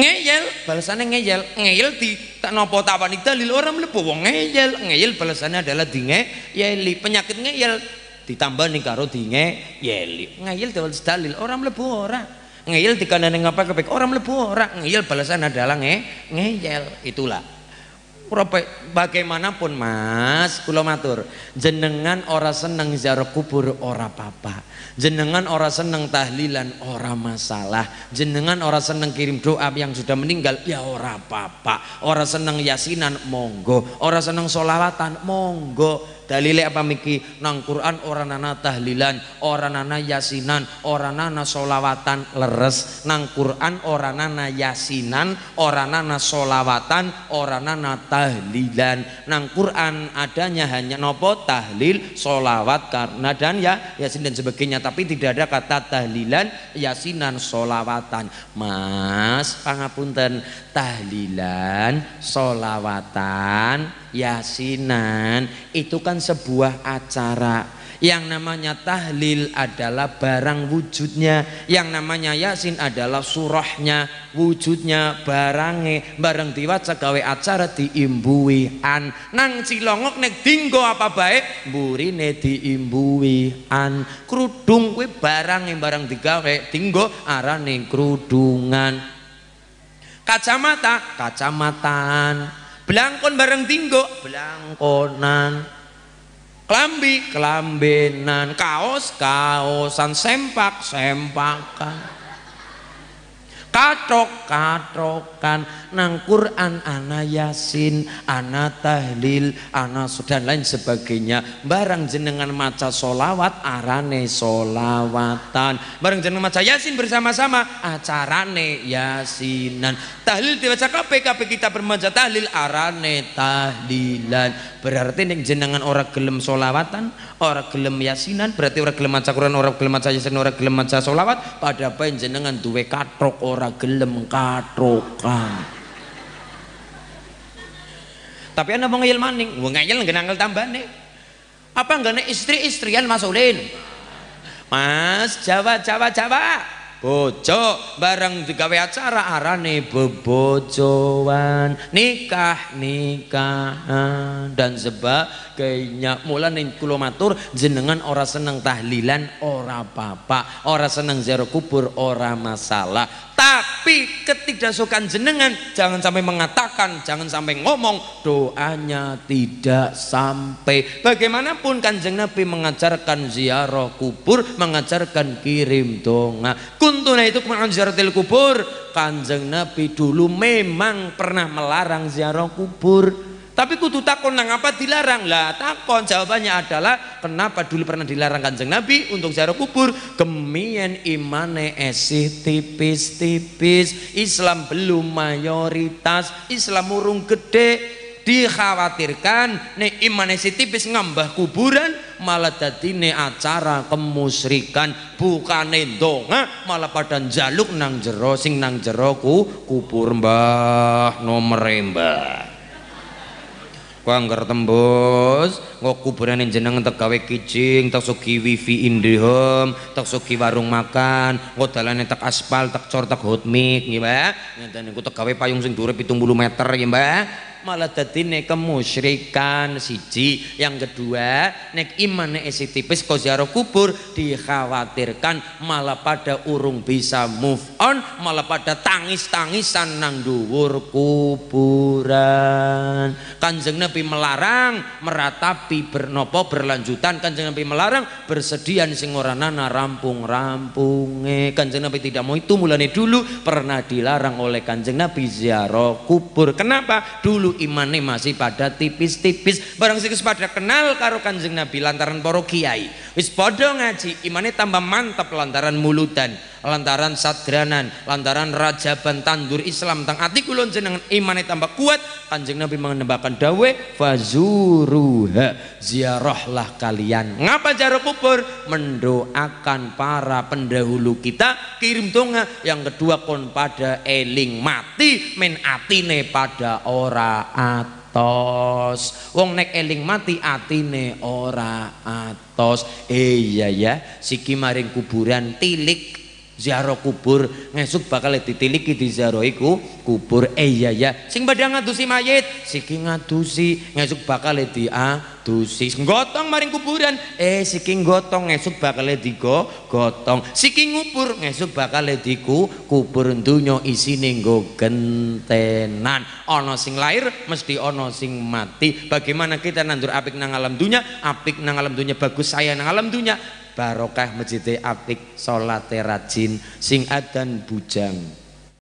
ngeyel balasannya ngeyel ngeyel di tak nopo tak panik dalil orang mlebu wong ngeyel ngeyel balasannya adalah di ngeyeli penyakit ngeyel ditambah nih karo di ngeyeli ngeyel dalil dalil orang mlebu orang ngeyel kanan ngapa kepek orang mlebu orang ngeyel balasan adalah nge ngeyel itulah bagaimanapun mas kula matur jenengan ora seneng ziarah kubur ora papa jenengan ora seneng tahlilan ora masalah jenengan ora seneng kirim doa yang sudah meninggal ya ora papa ora seneng yasinan monggo ora seneng solawatan monggo dalile apa miki nang Quran ora nana tahlilan orang nana yasinan orang nana solawatan leres nang Quran ora nana yasinan orang nana solawatan orang nana tahlilan nang Quran adanya hanya nopo tahlil solawat karena dan ya yasin dan sebagainya tapi tidak ada kata tahlilan yasinan solawatan mas pangapunten tahlilan solawatan yasinan itu kan sebuah acara yang namanya tahlil adalah barang wujudnya yang namanya yasin adalah surahnya wujudnya barangnya barang diwaca gawe acara diimbui an nang cilongok nek dinggo apa baik burine diimbui an kerudung kue barang yang barang digawe dinggo arane kerudungan kacamata kacamataan belangkon bareng tinggo belangkonan kelambi kelambenan kaos kaosan sempak sempakan katok kacokan nang Quran ana yasin ana tahlil ana dan lain sebagainya barang jenengan maca solawat arane solawatan barang jenengan maca yasin bersama-sama acarane yasinan tahlil dibaca kape kape kita bermaca tahlil arane tahlilan berarti yang jenengan orang gelem solawatan orang gelem yasinan berarti orang gelem maca Quran orang gelem maca yasin orang gelem maca solawat pada jenengan duwe katok orang ora gelem katrokan. Tapi ana wong ngeyel maning, wong ngeyel nggih nangkel tambane. Apa nggone istri-istrian Mas Ulin? Mas Jawa Jawa Jawa. Bojo bareng digawe acara arane bebojoan, nikah nikahan dan sebab sebagainya. Mulane kulo matur jenengan ora seneng tahlilan ora papa, ora seneng zero kubur ora masalah tapi ketidaksukaan jenengan jangan sampai mengatakan jangan sampai ngomong doanya tidak sampai bagaimanapun kanjeng Nabi mengajarkan ziarah kubur mengajarkan kirim donga kuntuna itu ziaratil kubur kanjeng Nabi dulu memang pernah melarang ziarah kubur tapi kudu takon nang apa dilarang lah. Takon jawabannya adalah kenapa dulu pernah dilarang kanjeng Nabi untuk ziarah kubur? gemien imane esih tipis-tipis. Islam belum mayoritas. Islam murung gede dikhawatirkan ne imane esih tipis ngambah kuburan malah jadi ne acara kemusrikan bukan donga malah pada jaluk nang jero sing nang jero ku kubur mbah nomor mbah anggar tembus, kok kuburan jeneng tak gawe kijing, tak sugi wifi indihome, tak suki warung makan, kok yang tak aspal, tak cor, tak hot mic, gimana nanti Ngeten tak gawe payung sing dhuwur bulu meter gimana malah dadi nek kemusyrikan siji yang kedua nek iman nek isi tipis ziarah kubur dikhawatirkan malah pada urung bisa move on malah pada tangis-tangisan nang dhuwur kuburan kanjeng Nabi melarang meratapi bernopo berlanjutan kanjeng Nabi melarang bersedian sing ora nana rampung-rampunge kanjeng Nabi tidak mau itu mulane dulu pernah dilarang oleh kanjeng Nabi ziarah kubur kenapa dulu dulu imane masih pada tipis-tipis barang sing pada kenal karo kanjeng Nabi lantaran para kiai wis padha ngaji imane tambah mantap lantaran mulutan lantaran sadranan lantaran raja bentandur Islam tang ati kulon jenengan imane tambah kuat kanjeng Nabi mengenbakan dawe fazuruha ziarahlah kalian ngapa jarak kubur mendoakan para pendahulu kita kirim tonga yang kedua kon pada eling mati men atine pada ora ati atos wong nek eling mati atine ora atos eh, iya ya siki maring kuburan tilik ziarah kubur ngesuk bakal ditiliki di ziarah iku kubur eh iya ya sing pada ngadusi mayit siki ngadusi ngesuk bakal diadusi gotong maring kuburan eh siki gotong ngesuk bakal digo gotong siki ngubur ngesuk bakal diku kubur dunya isine nggo gentenan ana sing lahir mesti ana sing mati bagaimana kita nandur apik nang alam dunya apik nang alam dunya bagus saya nang alam dunya barokah masjid apik salate rajin sing adan bujang